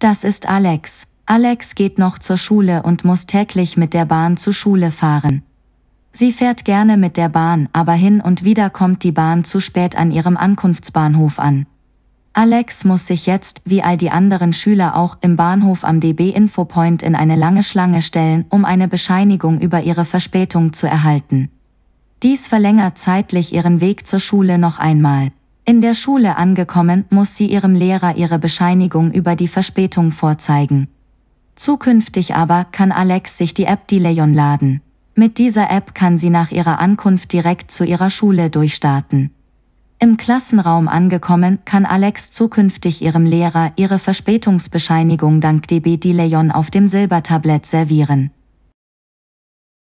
Das ist Alex. Alex geht noch zur Schule und muss täglich mit der Bahn zur Schule fahren. Sie fährt gerne mit der Bahn, aber hin und wieder kommt die Bahn zu spät an ihrem Ankunftsbahnhof an. Alex muss sich jetzt, wie all die anderen Schüler auch, im Bahnhof am DB Infopoint in eine lange Schlange stellen, um eine Bescheinigung über ihre Verspätung zu erhalten. Dies verlängert zeitlich ihren Weg zur Schule noch einmal. In der Schule angekommen, muss sie ihrem Lehrer ihre Bescheinigung über die Verspätung vorzeigen. Zukünftig aber kann Alex sich die App Dileon laden. Mit dieser App kann sie nach ihrer Ankunft direkt zu ihrer Schule durchstarten. Im Klassenraum angekommen, kann Alex zukünftig ihrem Lehrer ihre Verspätungsbescheinigung dank DB Dileon auf dem Silbertablett servieren.